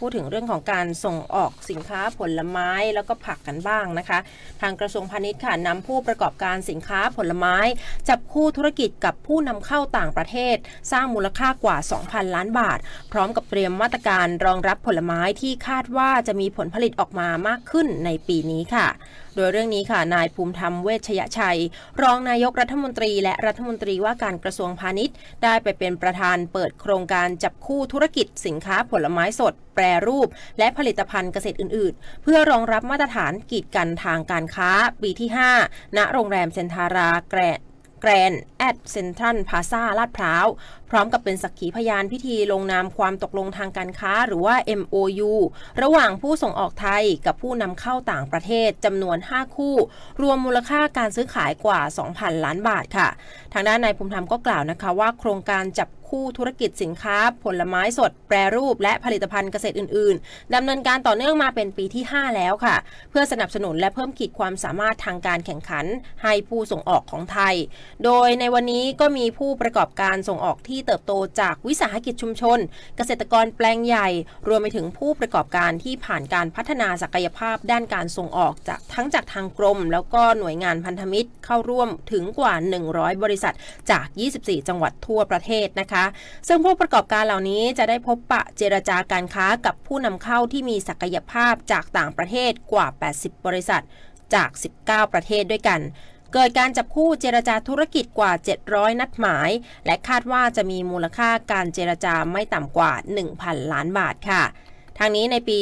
พูดถึงเรื่องของการส่งออกสินค้าผลไม้แล้วก็ผักกันบ้างนะคะทางกระทรวงพาณิชย์ค่ะนำผู้ประกอบการสินค้าผลไม้จับคู่ธุรกิจกับผู้นำเข้าต่างประเทศ สร้างมูลค่ากว่า 2,000 ล้านบาท พร้อมกับเตรียมมาตรการรองรับผลไม้ที่คาดว่าจะมีผลผลิตออกมามากขึ้นในปีนี้ค่ะ โดยเรื่องนี้ค่ะนายภูมิธรรมเวชยชัย รองนายกรัฐมนตรีและรัฐมนตรีว่าการกระทรวงพาณิชย์ได้ไปเป็นประธานเปิดโครงการจับคู่ธุรกิจ สินค้าผลไม้สดแปรรูปและผลิตภัณฑ์เกษตรอื่น ๆ เพื่อรองรับมาตรฐานกีดกัน ทางการค้า ปีที่ 5 ณ โรงแรม เซนทาราแกรแกรนแอดเซนทรัลพาซาลาดพร้าว พร้อมกับเป็นสักขีพยานพิธีลงนามความตกลงทางการค้าหรือว่า MOU ระหว่างผู้ส่งออกไทยกับผู้นำเข้าต่างประเทศจำนวน 5 คู่ รวมมูลค่าการซื้อขายกว่า 2,000 ล้านบาท ค่ะ ทางด้านนายภูมิธรรมก็กล่าวนะคะว่าโครงการจับคู่ธุรกิจสินค้า ผลไม้สด แปรรูปและผลิตภัณฑ์เกษตรอื่น ๆดำเนินการต่อเนื่องมาเป็นปีที่ 5 แล้วค่ะ เพื่อสนับสนุนและเพิ่มขีดความสามารถทางการแข่งขันให้ผู้ส่งออกของไทย โดยในวันนี้ก็มีผู้ประกอบการส่งออกที่เติบโตจากวิสาหกิจชุมชน เกษตรกรแปลงใหญ่ รวมไปถึงผู้ประกอบการที่ผ่านการพัฒนาศักยภาพ ด้านการส่งออกจากทั้งจากทางกรม แล้วก็หน่วยงานพันธมิตรเข้าร่วมถึงกว่า 100 บริษัท จาก 24 จังหวัดทั่วประเทศนะคะซึ่งผู้ประกอบการเหล่านี้จะได้พบปะเจรจาการค้ากับผู้นำเข้าที่มีศักยภาพจากต่างประเทศกว่า 80 บริษัทจาก 19 ประเทศด้วยกัน เกิดการจับคู่เจรจาธุรกิจกว่า 700 นัดหมายและคาดว่าจะมีมูลค่าการเจรจาไม่ต่ำกว่า 1,000 ล้านบาทค่ะทางนี้ในปี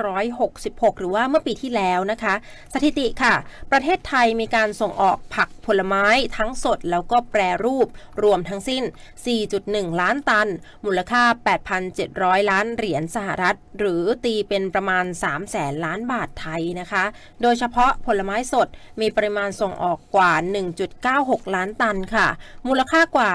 2566 หรือว่าเมื่อปีที่แล้วนะคะ สถิติค่ะ ประเทศไทยมีการส่งออกผักผลไม้ทั้งสดแล้วก็แปรรูปรวมทั้งสิ้น 4.1 ล้านตัน มูลค่า 8,700 ล้านเหรียญสหรัฐ หรือตีเป็นประมาณ3แสนล้านบาทไทยนะคะ โดยเฉพาะผลไม้สดมีปริมาณส่งออกกว่า 1.96 ล้านตันค่ะ มูลค่ากว่า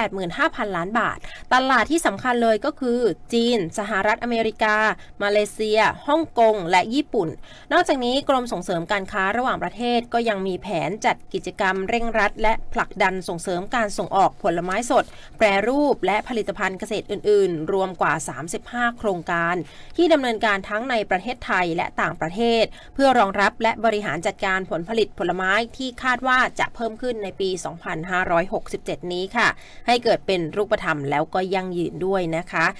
185,000 ล้านบาท ตลาดที่สำคัญเลยก็คือ จีนสหรัฐอเเมริกา มาเลเซีย ฮ่องกง และญี่ปุ่น นอกจากนี้กรมส่งเสริมการค้าระหว่างประเทศก็ยังมีแผนจัดกิจกรรม เร่งรัดและผลักดันส่งเสริมการส่งออกผลไม้สด แปรรูปและผลิตภัณฑ์เกษตรอื่น ๆ รวมกว่า 35 โครงการ ที่ดำเนินการทั้งในประเทศไทยและต่างประเทศ เพื่อรองรับและบริหารจัดการผลผลิตผลไม้ที่คาดว่าจะเพิ่มขึ้นในปี 2567 นี้ค่ะ ให้เกิดเป็นรูปธรรมแล้วก็ยั่งยืนด้วยนะคะ